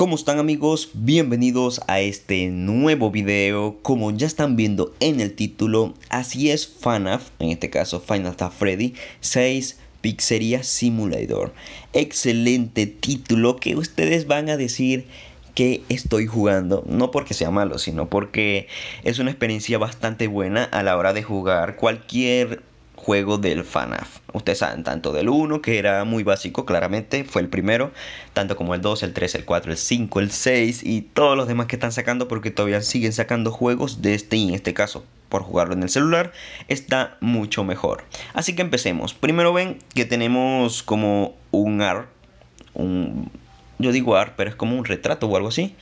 ¿Cómo están amigos? Bienvenidos a este nuevo video. Como ya están viendo en el título, así es FANAF, en este caso Final Fantasy Freddy 6 Pizzería Simulator. Excelente título que ustedes van a decir que estoy jugando, no porque sea malo, sino porque es una experiencia bastante buena a la hora de jugar cualquier juego del fanaf Ustedes saben, tanto del 1, que era muy básico, claramente, fue el primero, tanto como el 2, el 3, el 4, el 5, el 6 y todos los demás que están sacando, porque todavía siguen sacando juegos de este, y en este caso, por jugarlo en el celular, está mucho mejor. Así que empecemos. Primero ven que tenemos como un ar un, yo digo ar pero es como un retrato o algo así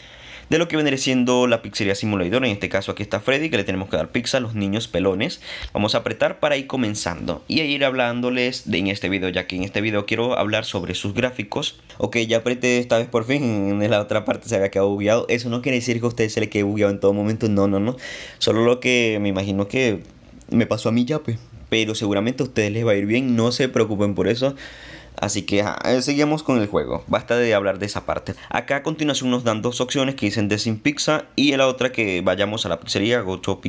de lo que vendría siendo la pizzería simulador. En este caso aquí está Freddy, que le tenemos que dar pizza a los niños pelones. Vamos a apretar para ir comenzando y a ir hablándoles de, en este video, ya que en este video quiero hablar sobre sus gráficos. Ok, ya apreté esta vez por fin, en la otra parte se había quedado bugueado. Eso no quiere decir que a ustedes se le quede bugueado en todo momento, no, no, no. Solo lo que me imagino que me pasó a mí ya, pues. Pero seguramente a ustedes les va a ir bien, no se preocupen por eso. Así que eh, seguimos con el juego, basta de hablar de esa parte. Acá a continuación nos dan dos opciones que dicen Sin Pizza y la otra que vayamos a la pizzería, Go to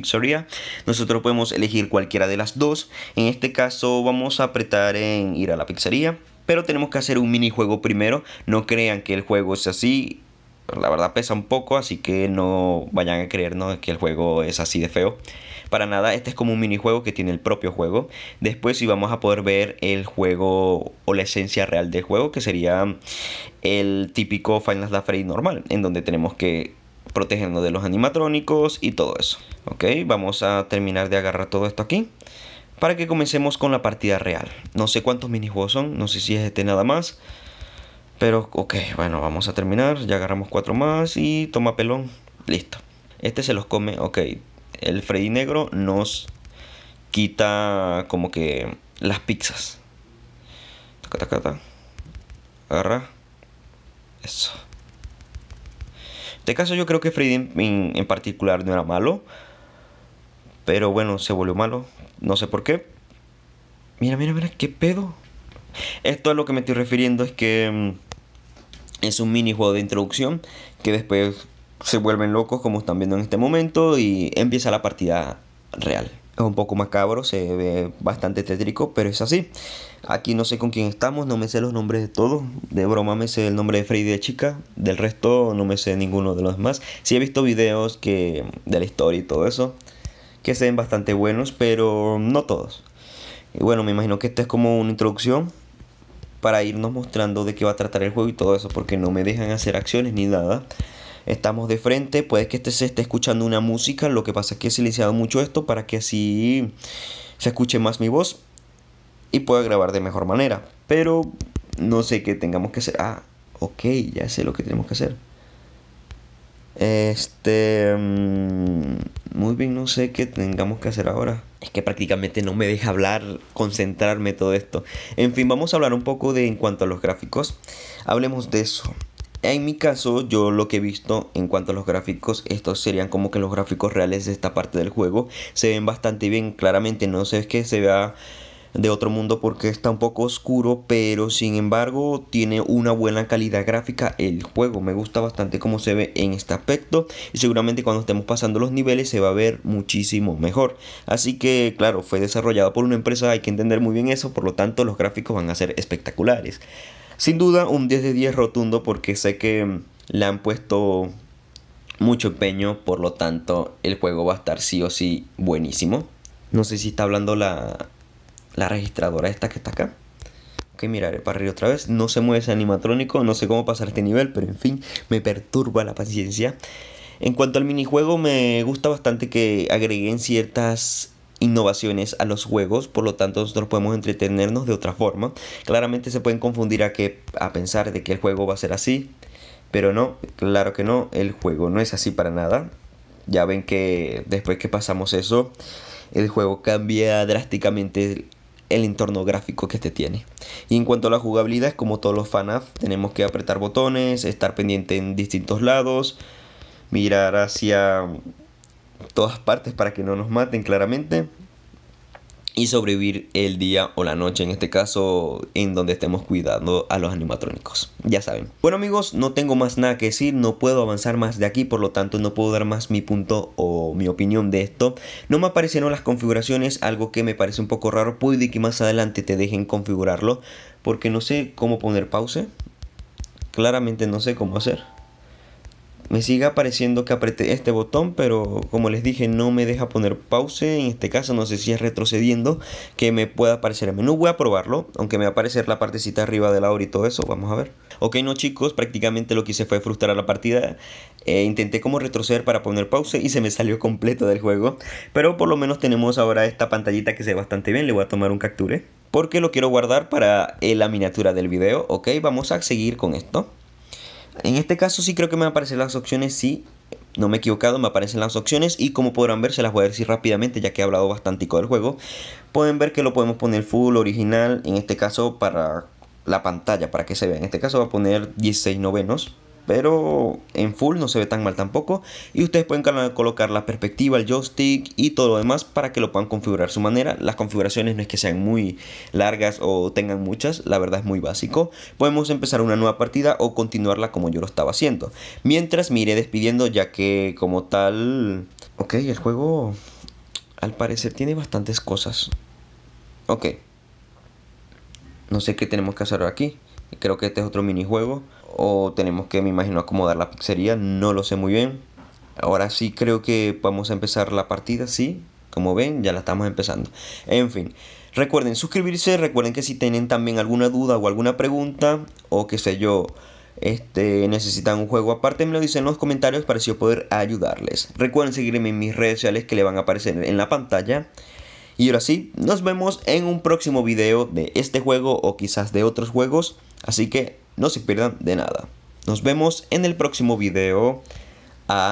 Nosotros podemos elegir cualquiera de las dos. En este caso vamos a apretar en ir a la pizzería. Pero tenemos que hacer un minijuego primero. No crean que el juego es así la verdad pesa un poco, así que no vayan a creernos que el juego es así de feo. Para nada, este es como un minijuego que tiene el propio juego. Después sí vamos a poder ver el juego o la esencia real del juego, que sería el típico Final Fantasy normal, en donde tenemos que protegernos de los animatrónicos y todo eso. Ok, vamos a terminar de agarrar todo esto aquí para que comencemos con la partida real. No sé cuántos minijuegos son, no sé si es este nada más. Pero ok, bueno, vamos a terminar. Ya agarramos cuatro más y toma pelón. Listo. Este se los come. Ok, el Freddy Negro nos quita como que las pizzas. Agarra. Eso. En este caso yo creo que Freddy en, en particular no era malo. Pero bueno, se volvió malo. No sé por qué. Mira, mira, mira, qué pedo. Esto a lo que me estoy refiriendo es que mm, es un juego de introducción que después se vuelven locos como están viendo en este momento y empieza la partida real. Es un poco macabro, se ve bastante tétrico, pero es así. Aquí no sé con quién estamos, no me sé los nombres de todos. De broma me sé el nombre de Freddy de chica, del resto no me sé ninguno de los demás. Sí he visto videos que de la historia y todo eso, que se ven bastante buenos, pero no todos. Y bueno, me imagino que esta es como una introducción para irnos mostrando de qué va a tratar el juego y todo eso, porque no me dejan hacer acciones ni nada. Estamos de frente, puede que este se esté escuchando una música, lo que pasa es que he silenciado mucho esto para que así se escuche más mi voz y pueda grabar de mejor manera. Pero no sé qué tengamos que hacer. Ah, ok, ya sé lo que tenemos que hacer. Este... Mm, muy bien, no sé qué tengamos que hacer ahora es que prácticamente no me deja hablar, concentrarme todo esto. En fin, vamos a hablar un poco de en cuanto a los gráficos. Hablemos de eso. En mi caso, yo lo que he visto en cuanto a los gráficos, estos serían como que los gráficos reales de esta parte del juego. Se ven bastante bien, claramente no sé es que se vea de otro mundo porque está un poco oscuro, pero sin embargo tiene una buena calidad gráfica el juego. Me gusta bastante cómo se ve en este aspecto y seguramente cuando estemos pasando los niveles se va a ver muchísimo mejor. Así que claro, fue desarrollado por una empresa, hay que entender muy bien eso, por lo tanto los gráficos van a ser espectaculares. Sin duda un 10 de 10 rotundo porque sé que le han puesto mucho empeño, por lo tanto el juego va a estar sí o sí buenísimo. No sé si está hablando la, la registradora esta que está acá. que miraré para arriba otra vez. No se mueve ese animatrónico, no sé cómo pasar este nivel, pero en fin, me perturba la paciencia. En cuanto al minijuego, me gusta bastante que agreguen ciertas innovaciones a los juegos, por lo tanto nosotros podemos entretenernos de otra forma. Claramente se pueden confundir a, que, a pensar de que el juego va a ser así, pero no, claro que no, el juego no es así para nada. Ya ven que después que pasamos eso, el juego cambia drásticamente el entorno gráfico que este tiene. Y en cuanto a la jugabilidad, como todos los FANAF, tenemos que apretar botones, estar pendiente en distintos lados, mirar hacia todas partes para que no nos maten claramente y sobrevivir el día o la noche, en este caso, en donde estemos cuidando a los animatrónicos. Ya saben. Bueno amigos, no tengo más nada que decir, no puedo avanzar más de aquí, por lo tanto no puedo dar más mi punto o mi opinión de esto. No me aparecieron las configuraciones, algo que me parece un poco raro, puede que más adelante te dejen configurarlo, porque no sé cómo poner pause. Claramente no sé cómo hacer. Me sigue apareciendo que apreté este botón, pero como les dije, no me deja poner pause. En este caso, no sé si es retrocediendo que me pueda aparecer el menú. Voy a probarlo, aunque me va a aparecer la partecita arriba de la hora y todo eso. Vamos a ver. Ok, no chicos, prácticamente lo que hice fue frustrar la partida. Eh, intenté como retroceder para poner pause y se me salió completo del juego. Pero por lo menos tenemos ahora esta pantallita que se ve bastante bien. Le voy a tomar un capture porque lo quiero guardar para eh, la miniatura del video. Ok, vamos a seguir con esto. En este caso sí creo que me aparecen las opciones, sí, no me he equivocado, me aparecen las opciones y como podrán ver, se las voy a decir rápidamente ya que he hablado bastante del juego. Pueden ver que lo podemos poner full, original, en este caso para la pantalla, para que se vea. En este caso va a poner 16 novenos pero en full no se ve tan mal tampoco. Y ustedes pueden colocar la perspectiva, el joystick y todo lo demás para que lo puedan configurar a su manera. Las configuraciones no es que sean muy largas o tengan muchas, la verdad es muy básico. Podemos empezar una nueva partida o continuarla como yo lo estaba haciendo. Mientras me iré despidiendo ya que como tal... Ok, el juego al parecer tiene bastantes cosas. Ok. No sé qué tenemos que hacer aquí. Creo que este es otro minijuego o tenemos que, me imagino, acomodar la pizzería, no lo sé muy bien. Ahora sí creo que vamos a empezar la partida, sí, como ven, ya la estamos empezando. En fin, recuerden suscribirse, recuerden que si tienen también alguna duda o alguna pregunta, o que sé yo, este, necesitan un juego aparte, me lo dicen en los comentarios para poder ayudarles. Recuerden seguirme en mis redes sociales que le van a aparecer en la pantalla. Y ahora sí, nos vemos en un próximo video de este juego o quizás de otros juegos. Así que no se pierdan de nada. Nos vemos en el próximo video. a